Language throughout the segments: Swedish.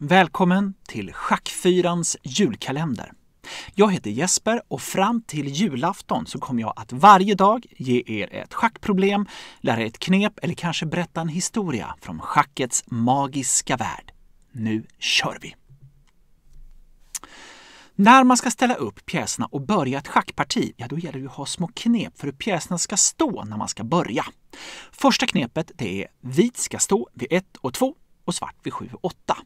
Välkommen till Schackfyrans julkalender. Jag heter Jesper och fram till julafton så kommer jag att varje dag ge er ett schackproblem, lära er ett knep eller kanske berätta en historia från schackets magiska värld. Nu kör vi! När man ska ställa upp pjäserna och börja ett schackparti, ja då gäller det att ha små knep för hur pjäserna ska stå när man ska börja. Första knepet det är vit ska stå vid 1 och 2 och svart vid 7 och 8.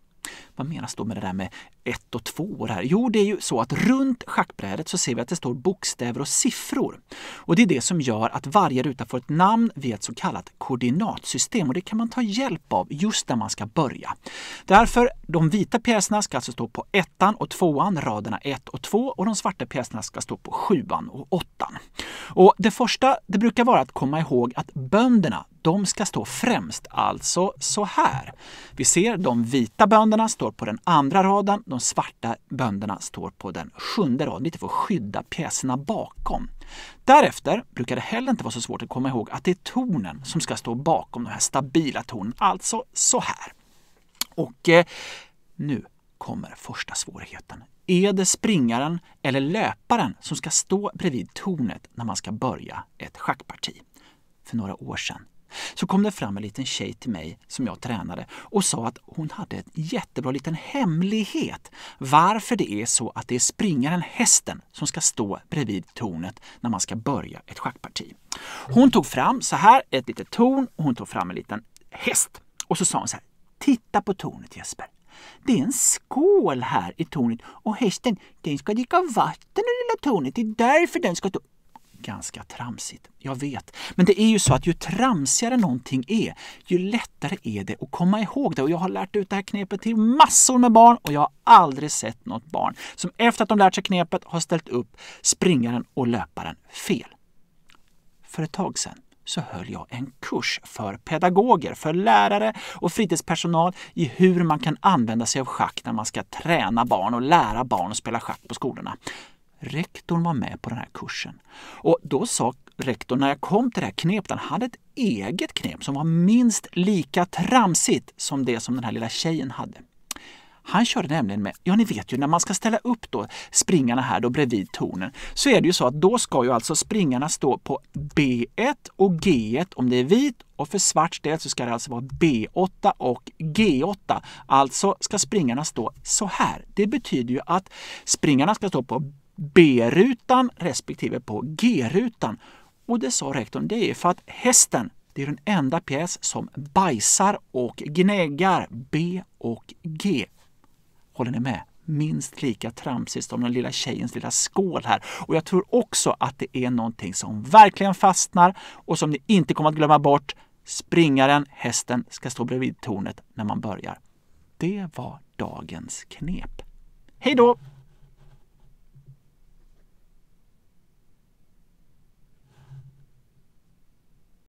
Vad menas då med det där med ett och två? Och det här? Jo, det är ju så att runt schackbrädet så ser vi att det står bokstäver och siffror. Och Det är det som gör att varje ruta får ett namn via ett så kallat koordinatsystem och det kan man ta hjälp av just där man ska börja. Därför, de vita pjäserna ska alltså stå på ettan och tvåan, raderna ett och två och de svarta pjäserna ska stå på sjuan och åttan. Och det första det brukar vara att komma ihåg att bönderna de ska stå främst, alltså så här. Vi ser de vita bönderna står på den andra raden, de svarta bönderna står på den sjunde raden, lite för att skydda pjäserna bakom. Därefter brukar det heller inte vara så svårt att komma ihåg att det är tornen som ska stå bakom de här stabila tornen, alltså så här. Och eh, nu kommer första svårigheten. Är det springaren eller löparen som ska stå bredvid tornet när man ska börja ett schackparti? För några år sedan så kom det fram en liten tjej till mig som jag tränade och sa att hon hade en jättebra liten hemlighet varför det är så att det är springaren, hästen, som ska stå bredvid tornet när man ska börja ett schackparti. Hon tog fram så här ett litet torn och hon tog fram en liten häst och så sa hon så här Titta på tornet Jesper, det är en skål här i tornet och hästen den ska dricka vatten ur lilla tornet. Det är därför den ska stå... Ganska tramsigt, jag vet. Men det är ju så att ju tramsigare någonting är, ju lättare är det att komma ihåg det. Och jag har lärt ut det här knepet till massor med barn och jag har aldrig sett något barn som efter att de lärt sig knepet har ställt upp springaren och löparen fel. För ett tag sedan så höll jag en kurs för pedagoger, för lärare och fritidspersonal i hur man kan använda sig av schack när man ska träna barn och lära barn att spela schack på skolorna. Rektorn var med på den här kursen och då sa rektorn när jag kom till det här knepet, han hade ett eget knep som var minst lika tramsigt som det som den här lilla tjejen hade. Han körde nämligen med, ja ni vet ju när man ska ställa upp då springarna här då bredvid tornen, så är det ju så att då ska ju alltså springarna stå på B1 och G1 om det är vit och för svart del så ska det alltså vara B8 och G8. Alltså ska springarna stå så här. Det betyder ju att springarna ska stå på B-rutan respektive på G-rutan. Och det sa rektorn, det är för att hästen, det är den enda pjäs som bajsar och gnäggar B och G håller ni med? minst lika tramsigt som den lilla tjejens lilla skål här. Och jag tror också att det är någonting som verkligen fastnar och som ni inte kommer att glömma bort. Springaren, hästen, ska stå bredvid tornet när man börjar. Det var dagens knep. Hej då!